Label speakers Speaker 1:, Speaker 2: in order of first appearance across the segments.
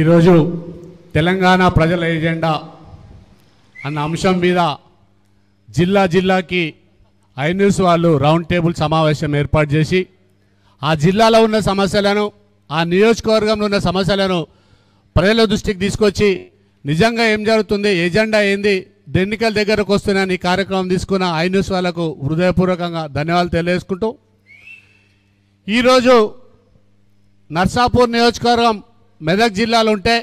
Speaker 1: ఈరోజు తెలంగాణ ప్రజల ఎజెండా అన్న అంశం మీద జిల్లా జిల్లాకి ఐన్యూస్ వాళ్ళు రౌండ్ టేబుల్ సమావేశం ఏర్పాటు చేసి ఆ జిల్లాలో ఉన్న సమస్యలను ఆ నియోజకవర్గంలో ఉన్న సమస్యలను ప్రజల దృష్టికి తీసుకొచ్చి నిజంగా ఏం జరుగుతుంది ఎజెండా ఏంది ఎన్నికల దగ్గరకు వస్తున్నాను ఈ కార్యక్రమం తీసుకున్న ఐన్యూస్ వాళ్ళకు హృదయపూర్వకంగా ధన్యవాదాలు తెలియజేసుకుంటూ ఈరోజు నర్సాపూర్ నియోజకవర్గం మెదక్ జిల్లాలు ఉంటే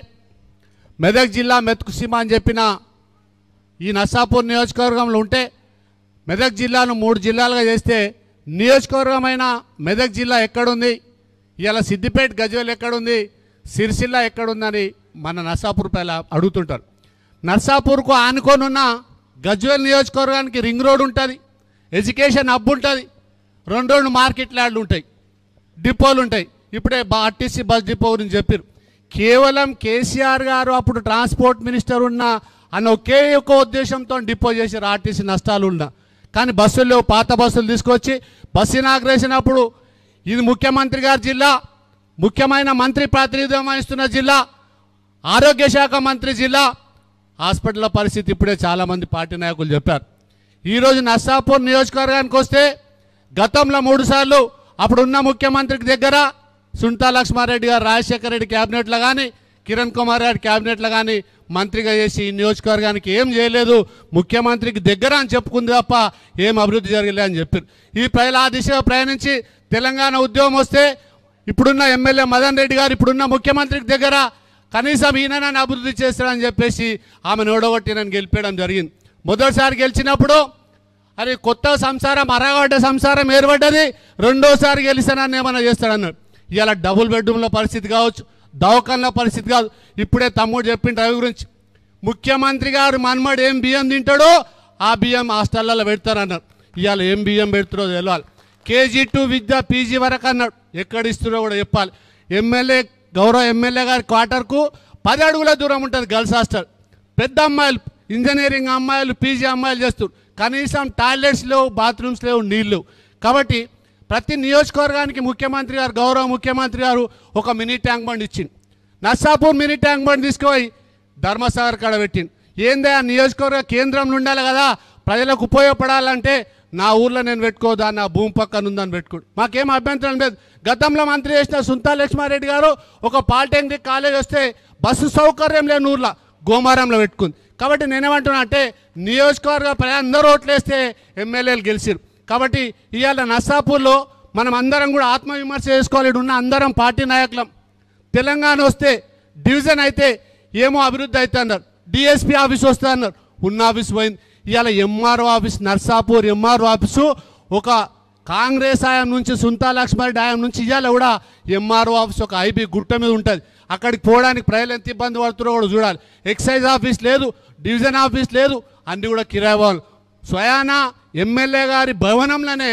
Speaker 1: మెదక్ జిల్లా మెతుకు సీమ అని చెప్పిన ఈ నర్సాపూర్ నియోజకవర్గంలో ఉంటే మెదక్ జిల్లాను మూడు జిల్లాలుగా చేస్తే నియోజకవర్గమైన మెదక్ జిల్లా ఎక్కడుంది ఇలా సిద్దిపేట గజ్వేల్ ఎక్కడుంది సిరిసిల్ల ఎక్కడుందని మన నర్సాపూర్ పేల అడుగుతుంటారు నర్సాపూర్కు ఆనుకోనున్న గజ్వేల్ నియోజకవర్గానికి రింగ్ రోడ్ ఉంటుంది ఎడ్యుకేషన్ హబ్ ఉంటుంది రెండు రెండు మార్కెట్ ల్యాడ్లు ఉంటాయి డిపోలు ఉంటాయి ఇప్పుడే ఆర్టీసీ బస్ డిపో గురించి చెప్పారు కేవలం కేసీఆర్ గారు అప్పుడు ట్రాన్స్పోర్ట్ మినిస్టర్ ఉన్న అన్న ఒకే ఒక ఉద్దేశంతో డిపో చేసారు ఆర్టీసీ నష్టాలు ఉన్నా కానీ బస్సుల్లో పాత బస్సులు తీసుకొచ్చి బస్సు ఇనాగ్రేషన్ ఇది ముఖ్యమంత్రి గారి జిల్లా ముఖ్యమైన మంత్రి ప్రాతినిధ్యం వహిస్తున్న జిల్లా ఆరోగ్య శాఖ మంత్రి జిల్లా హాస్పిటల్ పరిస్థితి ఇప్పుడే చాలామంది పార్టీ నాయకులు చెప్పారు ఈరోజు నర్సాపూర్ నియోజకవర్గానికి వస్తే గతంలో మూడుసార్లు అప్పుడున్న ముఖ్యమంత్రికి దగ్గర సుంటా లక్ష్మారెడ్డి గారు రాజశేఖర రెడ్డి క్యాబినెట్లో కానీ కిరణ్ కుమార్ గారి క్యాబినెట్లో కానీ మంత్రిగా చేసి ఈ నియోజకవర్గానికి ఏం చేయలేదు ముఖ్యమంత్రికి దగ్గర అని చెప్పుకుంది తప్ప ఏం అభివృద్ధి జరగలే అని చెప్పారు ఈ ప్రజలు ఆ దిశగా ప్రయాణించి తెలంగాణ ఉద్యమం వస్తే ఇప్పుడున్న ఎమ్మెల్యే మదన్ రెడ్డి గారు ఇప్పుడున్న ముఖ్యమంత్రికి దగ్గర కనీసం నన్ను అభివృద్ధి చేస్తాడని చెప్పేసి ఆమెను ఓడగొట్టి నన్ను గెలిపేయడం జరిగింది మొదటిసారి గెలిచినప్పుడు అరే కొత్త సంసారం అరగబడ్డ సంసారం ఏర్పడ్డది రెండోసారి గెలిస్తే నన్ను ఏమైనా చేస్తాడన్నాడు ఇవాళ డబుల్ బెడ్రూమ్లో పరిస్థితి కావచ్చు దవాఖాన్లో పరిస్థితి కాదు ఇప్పుడే తమ్ముడు చెప్పిన రవి గురించి ముఖ్యమంత్రి గారు మనమడు ఏం బియ్యం తింటాడో ఆ బియ్యం హాస్టళ్లలో పెడతారన్నారు ఇవాళ ఏం బియ్యం పెడుతున్నారో తెలవాలి కేజీ టూ విద్య పీజీ వరకు అన్నాడు ఎక్కడ ఇస్తున్నారో కూడా చెప్పాలి ఎమ్మెల్యే గౌరవ ఎమ్మెల్యే గారి క్వార్టర్కు పది అడుగుల దూరం ఉంటుంది గర్ల్స్ హాస్టల్ పెద్ద అమ్మాయిలు ఇంజనీరింగ్ అమ్మాయిలు పీజీ అమ్మాయిలు చేస్తారు కనీసం టాయిలెట్స్ లేవు బాత్రూమ్స్ లేవు నీళ్ళు కాబట్టి ప్రతి నియోజకవర్గానికి ముఖ్యమంత్రి గారు గౌరవ ముఖ్యమంత్రి గారు ఒక మినీ ట్యాంక్ బండ్ ఇచ్చింది నర్సాపూర్ మినీ ట్యాంక్ బండ్ తీసుకుపోయి ధర్మసాగర్ కాడ పెట్టింది ఏందే ఆ నియోజకవర్గ కేంద్రం నుండాలి కదా ప్రజలకు ఉపయోగపడాలంటే నా ఊర్లో నేను పెట్టుకోదా నా భూమి పక్కన ఉందని పెట్టుకోడు మాకేం అభ్యంతరం లేదు గతంలో మంత్రి చేసిన సుంతా లక్ష్మారెడ్డి గారు ఒక పాలిటెక్నిక్ కాలేజ్ వస్తే బస్సు సౌకర్యం లేని ఊర్లో గోమారంలో పెట్టుకుంది కాబట్టి నేనేమంటున్నా అంటే నియోజకవర్గ ప్రజలందరూ ఓట్లేస్తే ఎమ్మెల్యేలు గెలిచారు కాబట్టి ఇవాళ నర్సాపూర్లో మనం అందరం కూడా ఆత్మవిమర్శ చేసుకోవాలి ఉన్న అందరం పార్టీ నాయకులం తెలంగాణ వస్తే డివిజన్ అయితే ఏమో అభివృద్ధి అవుతా అన్నారు డిఎస్పీ ఆఫీస్ వస్తే అన్నారు ఉన్న ఆఫీస్ పోయింది ఇవాళ MRO office Narsapur MRO office ఒక కాంగ్రెస్ ఆయం నుంచి సుంతా లక్ష్మారెడ్డి ఆయం నుంచి ఇవాళ కూడా ఎంఆర్ఓ ఆఫీస్ ఒక ఐబీ గుట్ట మీద ఉంటుంది అక్కడికి పోవడానికి ప్రజలు ఎంత ఇబ్బంది పడుతున్నారో కూడా చూడాలి ఎక్సైజ్ ఆఫీస్ లేదు డివిజన్ ఆఫీస్ లేదు అన్నీ కూడా కిరాయి స్వయాన ఎమ్మెల్యే గారి భవనంలోనే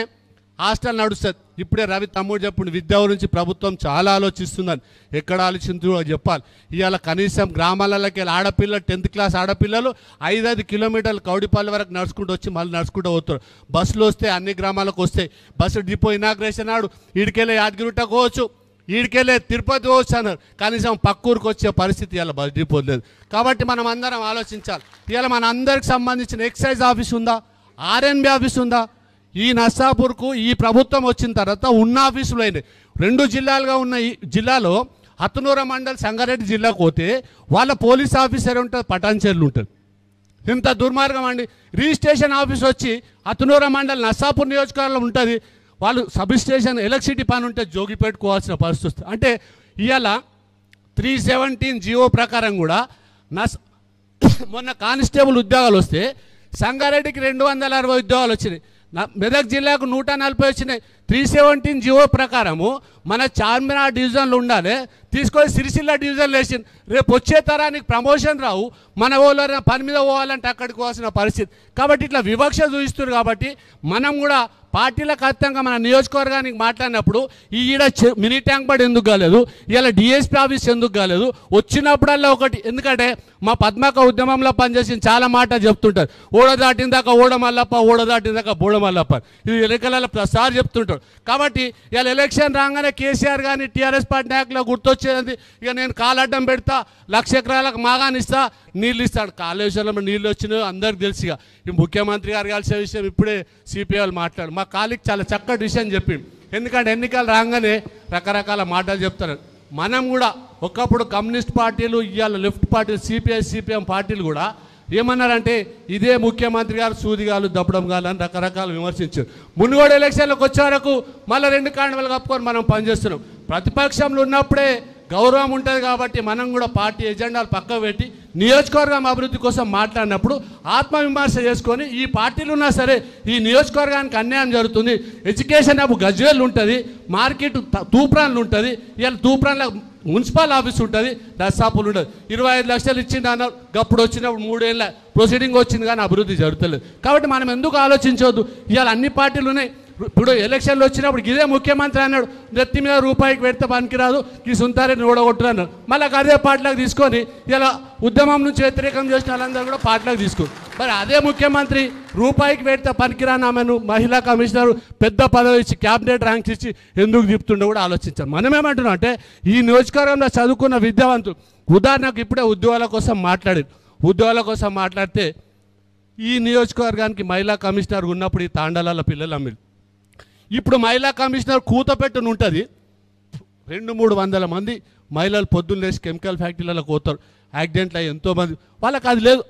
Speaker 1: హాస్టల్ నడుస్తుంది ఇప్పుడే రవి తమ్ముడు చెప్పుడు విద్య గురించి ప్రభుత్వం చాలా ఆలోచిస్తుందని ఎక్కడ ఆలోచించు అని చెప్పాలి ఇవాళ కనీసం గ్రామాలకి వెళ్ళి ఆడపిల్లలు టెన్త్ క్లాస్ ఆడపిల్లలు ఐదు కిలోమీటర్లు కౌడిపల్లి వరకు నడుచుకుంటూ వచ్చి మళ్ళీ నడుచుకుంటూ పోతారు బస్సులు వస్తే అన్ని గ్రామాలకు వస్తాయి బస్సు డిపో ఇనాగ్రేషన్ నాడు ఇడికెళ్ళి యాదగిరిట పోవచ్చు ఈడికెళ్ళే తిరుపతి వచ్చాను కనీసం పక్కూరుకు వచ్చే పరిస్థితి ఇలా బదిలిపోలేదు కాబట్టి మనం అందరం ఆలోచించాలి ఇవాళ మన అందరికి సంబంధించిన ఎక్సైజ్ ఆఫీస్ ఉందా ఆర్ఎన్బి ఆఫీస్ ఉందా ఈ నర్సాపూర్కు ఈ ప్రభుత్వం వచ్చిన తర్వాత ఉన్న ఆఫీసులు అయినాయి రెండు జిల్లాలుగా ఉన్న ఈ జిల్లాలో హత్నూర మండల్ సంగారెడ్డి జిల్లాకు పోతే వాళ్ళ పోలీస్ ఆఫీసర్ ఉంటుంది పటాన్చేర్లు ఉంటుంది ఇంత దుర్మార్గం అండి రిజిస్ట్రేషన్ ఆఫీస్ వచ్చి అతనూర మండల్ నర్సాపూర్ నియోజకవర్గంలో ఉంటుంది వాళ్ళు సబ్ స్టేషన్ ఎలక్ట్రిసిటీ పని ఉంటే జోగి పెట్టుకోవాల్సిన పరిస్థితి వస్తుంది అంటే ఇవాళ త్రీ సెవెంటీన్ జియో ప్రకారం కూడా నా మొన్న కానిస్టేబుల్ ఉద్యోగాలు వస్తే సంగారెడ్డికి రెండు వందల అరవై ఉద్యోగాలు వచ్చినాయి మెదక్ జిల్లాకు నూట నలభై వచ్చినాయి త్రీ సెవెంటీన్ జియో ప్రకారము మన చార్మినార్ డివిజన్లు ఉండాలి తీసుకొని సిరిసిల్ల డివిజన్ వేసింది రేపు వచ్చే తరానికి ప్రమోషన్ రావు మన వాళ్ళైనా పని మీద పోవాలంటే అక్కడికి పోవాల్సిన పరిస్థితి కాబట్టి ఇట్లా వివక్ష చూపిస్తారు కాబట్టి మనం కూడా పార్టీలకు అత్యంగా మన నియోజకవర్గానికి మాట్లాడినప్పుడు ఈడ మినీ ట్యాంక్ బడ్ ఎందుకు కాలేదు ఇలా డిఎస్పీ ఆఫీస్ ఎందుకు కాలేదు వచ్చినప్పుడల్లా ఒకటి ఎందుకంటే మా పద్మక ఉద్యమంలో పనిచేసిన చాలా మాట చెప్తుంటారు ఓడ దాటిన దాకా ఓడ మల్లప్ప ఓడ దాటిన దాకా బోడ మల్లప్ప ఇది ఎన్నికల ప్రసారి చెప్తుంటారు కాబట్టి ఇలా ఎలక్షన్ రాగానే కేసీఆర్ కానీ టీఆర్ఎస్ పార్టీ నాయకులు గుర్తొచ్చు వచ్చేది ఇక నేను కాలడ్డం పెడతా లక్ష ఎకరాలకు మాగానిస్తా నీళ్ళు ఇస్తాడు కాళేశ్వరంలో నీళ్ళు వచ్చినాయో అందరికి తెలుసు ఇక ఈ ముఖ్యమంత్రి గారు కలిసే విషయం ఇప్పుడే సిపిఐ మాట్లాడు మా కాలికి చాలా చక్కటి విషయం చెప్పి ఎందుకంటే ఎన్నికలు రాగానే రకరకాల మాటలు చెప్తారు మనం కూడా ఒకప్పుడు కమ్యూనిస్ట్ పార్టీలు ఇవాళ లెఫ్ట్ పార్టీలు సిపిఐ సిపిఎం పార్టీలు కూడా ఏమన్నారంటే ఇదే ముఖ్యమంత్రి గారు సూది సూదిగాలు దప్పడం అని రకరకాలు విమర్శించారు మునుగోడు ఎలక్షన్లకు వచ్చే వరకు మళ్ళీ రెండు కారణాలు కప్పుకొని మనం పనిచేస్తున్నాం ప్రతిపక్షంలో ఉన్నప్పుడే గౌరవం ఉంటుంది కాబట్టి మనం కూడా పార్టీ ఎజెండాలు పక్క పెట్టి నియోజకవర్గం అభివృద్ధి కోసం మాట్లాడినప్పుడు ఆత్మవిమర్శ చేసుకొని ఈ పార్టీలు ఉన్నా సరే ఈ నియోజకవర్గానికి అన్యాయం జరుగుతుంది ఎడ్యుకేషన్ అప్పుడు గజ్వేల్ ఉంటుంది మార్కెట్ తూప్రాన్లు ఉంటుంది ఇవాళ తూప్రాన్ల మున్సిపల్ ఆఫీస్ ఉంటుంది దస్సాపులు ఉంటుంది ఇరవై ఐదు లక్షలు ఇచ్చింది అన్న గప్పుడు వచ్చినప్పుడు మూడేళ్ళ ప్రొసీడింగ్ వచ్చింది కానీ అభివృద్ధి జరుగుతలేదు కాబట్టి మనం ఎందుకు ఆలోచించవద్దు ఇవాళ అన్ని పార్టీలు ఉన్నాయి ఇప్పుడు ఎలక్షన్లు వచ్చినప్పుడు ఇదే ముఖ్యమంత్రి అన్నాడు నెత్తి మీద రూపాయికి పెడితే పనికిరాదు ఈ సుంతారెడ్డిని ఓడగొట్టున్నాడు మళ్ళీ అదే పార్టీలకు తీసుకొని ఇలా ఉద్యమం నుంచి వ్యతిరేకం చేసిన వాళ్ళందరూ కూడా పార్టీలకు తీసుకో మరి అదే ముఖ్యమంత్రి రూపాయికి పెడితే పనికిరాని ఆమెను మహిళా కమిషనర్ పెద్ద పదవి ఇచ్చి క్యాబినెట్ ర్యాంక్స్ ఇచ్చి ఎందుకు తిప్పుతుండో కూడా ఆలోచించాం మనమేమంటున్నాం అంటే ఈ నియోజకవర్గంలో చదువుకున్న విద్యావంతులు ఉదాహరణకు ఇప్పుడే ఉద్యోగాల కోసం మాట్లాడారు ఉద్యోగాల కోసం మాట్లాడితే ఈ నియోజకవర్గానికి మహిళా కమిషనర్ ఉన్నప్పుడు ఈ తాండాలలో పిల్లలు అమ్మిరు ఇప్పుడు మహిళా కమిషనర్ కూతపెట్టును ఉంటుంది రెండు మూడు వందల మంది మహిళలు పొద్దున్న లేచి కెమికల్ ఫ్యాక్టరీలలో కూతారు యాక్సిడెంట్లు అయ్యి ఎంతోమంది వాళ్ళకి అది లేదు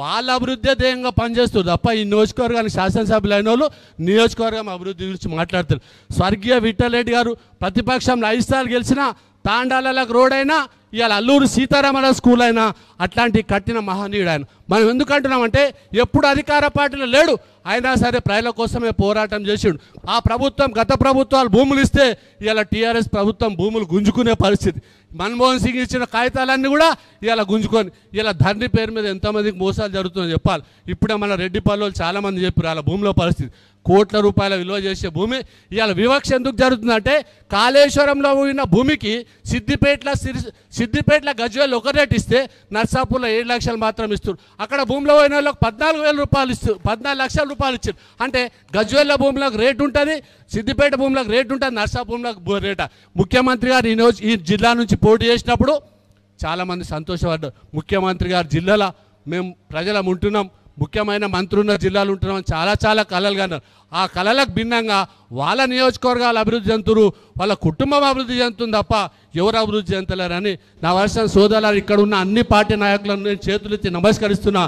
Speaker 1: వాళ్ళ అభివృద్ధి ధ్యేయంగా పనిచేస్తుంది తప్ప ఈ నియోజకవర్గానికి శాసనసభ్యులు అయిన వాళ్ళు నియోజకవర్గం అభివృద్ధి గురించి మాట్లాడతారు స్వర్గీయ విఠలరెడ్డి గారు ప్రతిపక్షంలో ఐదు సార్లు గెలిచినా తాండాలకు రోడ్ అయినా ఇవాళ అల్లూరు సీతారామరావు స్కూల్ అయినా అట్లాంటి కట్టిన మహనీయుడు ఆయన మనం ఎందుకు అంటున్నామంటే ఎప్పుడు అధికార పార్టీలో లేడు అయినా సరే ప్రజల కోసమే పోరాటం చేసిండు ఆ ప్రభుత్వం గత ప్రభుత్వాలు భూములు ఇస్తే ఇలా టీఆర్ఎస్ ప్రభుత్వం భూములు గుంజుకునే పరిస్థితి మన్మోహన్ సింగ్ ఇచ్చిన కాగితాలన్నీ కూడా ఇలా గుంజుకొని ఇలా ధరణి పేరు మీద ఎంతమందికి మోసాలు జరుగుతుందని చెప్పాలి ఇప్పుడే మన రెడ్డిపల్లి వాళ్ళు చాలామంది చెప్పారు అలా భూమిలో పరిస్థితి కోట్ల రూపాయల విలువ చేసే భూమి ఇవాళ వివక్ష ఎందుకు జరుగుతుందంటే కాళేశ్వరంలో ఉన్న భూమికి సిద్దిపేటల సిద్దిపేటల గజ్వేల్ ఒక రేట్ ఇస్తే నా నర్సాపూర్లో ఏడు లక్షలు మాత్రం ఇస్తారు అక్కడ భూమిలో పోయిన వాళ్ళకి పద్నాలుగు వేల రూపాయలు ఇస్తారు పద్నాలుగు లక్షల రూపాయలు ఇచ్చారు అంటే గజ్వేళ్ళ భూములకు రేటు ఉంటుంది సిద్దిపేట భూములకు రేటు ఉంటుంది నర్సా భూములకు రేట ముఖ్యమంత్రి గారు ఈ రోజు ఈ జిల్లా నుంచి పోటీ చేసినప్పుడు చాలామంది సంతోషపడ్డారు ముఖ్యమంత్రి గారు జిల్లాల మేము ప్రజలం ఉంటున్నాం ముఖ్యమైన ఉన్న జిల్లాలు ఉంటున్నామని చాలా చాలా కళలు అన్నారు ఆ కళలకు భిన్నంగా వాళ్ళ నియోజకవర్గాలు అభివృద్ధి చెందుతురు వాళ్ళ కుటుంబం అభివృద్ధి చెందుతుంది తప్ప ఎవరు అభివృద్ధి చెందలేరని నా వర్షం సోదరులు ఇక్కడ ఉన్న అన్ని పార్టీ నాయకులను నేను చేతులెత్తి నమస్కరిస్తున్నా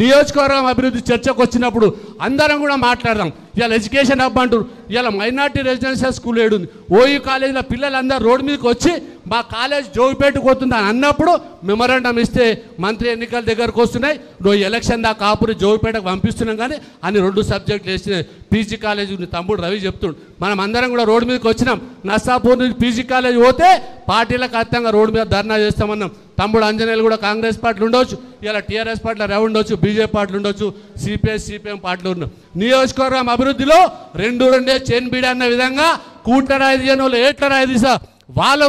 Speaker 1: నియోజకవర్గం అభివృద్ధి చర్చకు వచ్చినప్పుడు అందరం కూడా మాట్లాడదాం ఇవాళ ఎడ్యుకేషన్ హబ్ అంటారు ఇవాళ మైనార్టీ రెసిడెన్షియల్ స్కూల్ ఏడుంది ఓయూ కాలేజీలో పిల్లలందరూ రోడ్డు మీదకి వచ్చి మా కాలేజ్ జోగిపేటకు అని అన్నప్పుడు మెమరాండం ఇస్తే మంత్రి ఎన్నికల దగ్గరకు వస్తున్నాయి నువ్వు ఎలక్షన్ దాకా కాపురి జోగిపేటకు పంపిస్తున్నాం కానీ అని రెండు సబ్జెక్టులు వేసినాయి పీజీ కాలేజ్ తమ్ముడు రవి చెప్తుడు మనం అందరం కూడా రోడ్డు మీదకి వచ్చినాం నస్తాపూర్ నుంచి పీజీ కాలేజ్ పోతే పార్టీలకు అర్థంగా రోడ్డు మీద ధర్నా చేస్తామన్నాం తమ్ముడు అంజనేయులు కూడా కాంగ్రెస్ పార్టీలు ఉండొచ్చు ఇలా టీఆర్ఎస్ పార్టీలు రెవ్ ఉండొచ్చు బీజేపీ పార్టీలు ఉండొచ్చు సిపిఎస్ సిపిఎం పార్టీలు ఉన్నాం నియోజకవర్గం అభివృద్ధిలో రెండు రెండే చేన్ బీడ అన్న విధంగా కూట్ల రాయి వాళ్ళు ఏట్ల రాయి తీసా వాళ్ళ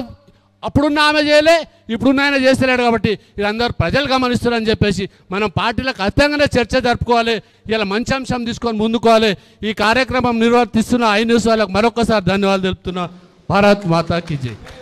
Speaker 1: అప్పుడున్న ఆమె చేయలే ఇప్పుడున్న ఆయన చేస్తలేడు కాబట్టి ఇదందరూ ప్రజలు గమనిస్తున్నారని చెప్పేసి మనం పార్టీలకు అత్యంగానే చర్చ జరుపుకోవాలి ఇలా మంచి అంశం తీసుకొని ముందుకోవాలి ఈ కార్యక్రమం నిర్వర్తిస్తున్న ఐ న్యూస్ వాళ్ళకు మరొకసారి ధన్యవాదాలు తెలుపుతున్నా భారత్ మాతాకి జై